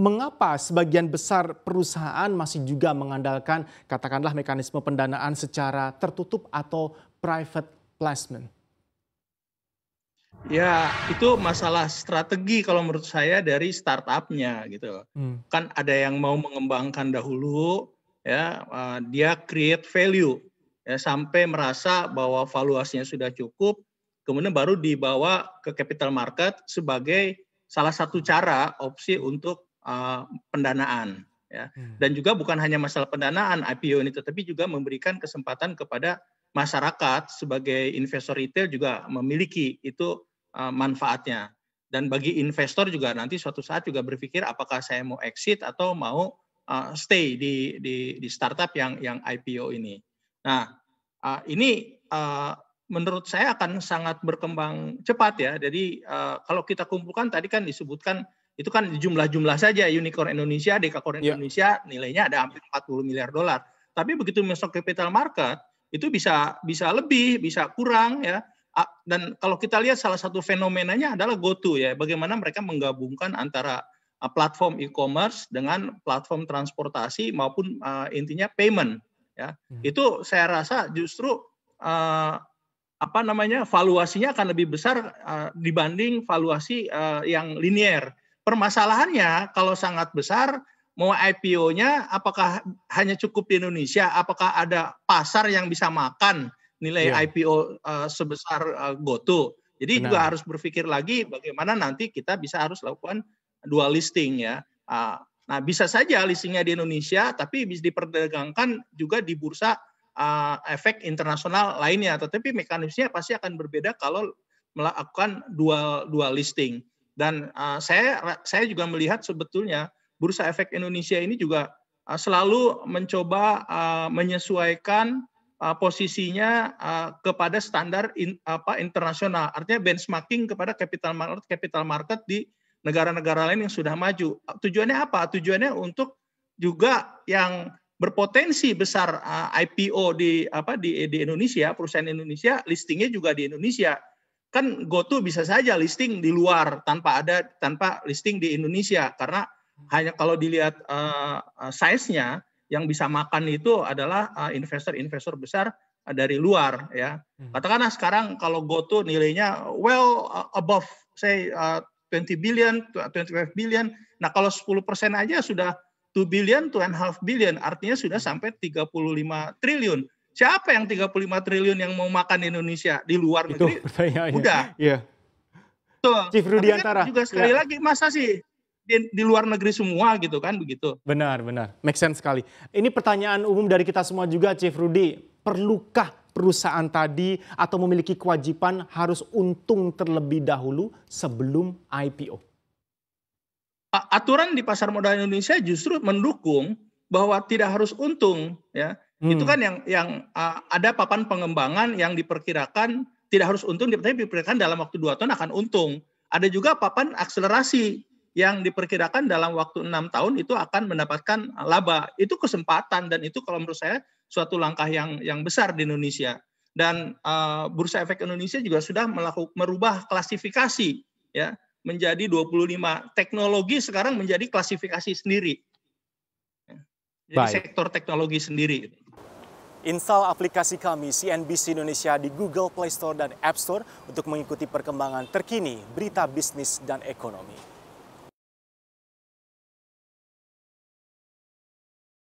mengapa sebagian besar perusahaan masih juga mengandalkan katakanlah mekanisme pendanaan secara tertutup atau private placement? Ya, itu masalah strategi kalau menurut saya dari startupnya gitu. Hmm. Kan ada yang mau mengembangkan dahulu, ya uh, dia create value, ya sampai merasa bahwa valuasinya sudah cukup, kemudian baru dibawa ke capital market sebagai salah satu cara opsi untuk Eh, pendanaan ya. Hmm. Dan juga bukan hanya masalah pendanaan IPO ini tetapi juga memberikan kesempatan kepada masyarakat sebagai investor retail juga memiliki itu uh, manfaatnya. Dan bagi investor juga nanti suatu saat juga berpikir apakah saya mau exit atau mau uh, stay di di di startup yang yang IPO ini. Nah, uh, ini uh, menurut saya akan sangat berkembang cepat ya. Jadi uh, kalau kita kumpulkan tadi kan disebutkan itu kan jumlah-jumlah saja unicorn Indonesia, dekakorn yeah. Indonesia nilainya ada hampir 40 miliar dolar. Tapi begitu masuk capital market itu bisa bisa lebih, bisa kurang ya. Dan kalau kita lihat salah satu fenomenanya adalah GoTo ya, bagaimana mereka menggabungkan antara uh, platform e-commerce dengan platform transportasi maupun uh, intinya payment ya. Hmm. Itu saya rasa justru uh, apa namanya valuasinya akan lebih besar uh, dibanding valuasi uh, yang linier Permasalahannya kalau sangat besar mau IPO-nya apakah hanya cukup di Indonesia? Apakah ada pasar yang bisa makan nilai yeah. IPO uh, sebesar uh, GoTo? Jadi Benar. juga harus berpikir lagi bagaimana nanti kita bisa harus lakukan dual listing ya. Uh, nah bisa saja listingnya di Indonesia tapi bisa diperdagangkan juga di bursa uh, efek internasional lainnya. Tetapi mekanismenya pasti akan berbeda kalau melakukan dual dual listing. Dan uh, saya saya juga melihat sebetulnya bursa efek Indonesia ini juga uh, selalu mencoba uh, menyesuaikan uh, posisinya uh, kepada standar in, apa internasional. Artinya benchmarking kepada capital market capital market di negara-negara lain yang sudah maju. Tujuannya apa? Tujuannya untuk juga yang berpotensi besar uh, IPO di apa di di Indonesia, perusahaan Indonesia listingnya juga di Indonesia kan GoTo bisa saja listing di luar tanpa ada tanpa listing di Indonesia karena hanya kalau dilihat uh, size-nya yang bisa makan itu adalah eh, investor-investor uh, besar uh, dari luar ya. Hmm. Katakanlah sekarang kalau GoTo nilainya well uh, above say uh, 20 billion, 25 billion. Nah, kalau 10% aja sudah 2 billion, half billion, artinya sudah sampai 35 triliun. Siapa yang 35 triliun yang mau makan Indonesia di luar Itu negeri? Iya, iya. Udah. Iya. Tuh. Chief Rudi Antara. Kan juga iya. sekali ya. lagi masa sih di, di luar negeri semua gitu kan begitu. Benar, benar. Make sense sekali. Ini pertanyaan umum dari kita semua juga Chief Rudi. Perlukah perusahaan tadi atau memiliki kewajiban harus untung terlebih dahulu sebelum IPO? Aturan di pasar modal Indonesia justru mendukung bahwa tidak harus untung ya. Hmm. Itu kan yang yang uh, ada papan pengembangan yang diperkirakan tidak harus untung, tapi diperkirakan dalam waktu dua tahun akan untung. Ada juga papan akselerasi yang diperkirakan dalam waktu enam tahun itu akan mendapatkan laba. Itu kesempatan dan itu kalau menurut saya suatu langkah yang yang besar di Indonesia. Dan uh, Bursa Efek Indonesia juga sudah melakukan merubah klasifikasi ya menjadi 25 teknologi sekarang menjadi klasifikasi sendiri. Ya, jadi Baik. sektor teknologi sendiri. Install aplikasi kami CNBC Indonesia di Google Play Store dan App Store untuk mengikuti perkembangan terkini berita bisnis dan ekonomi.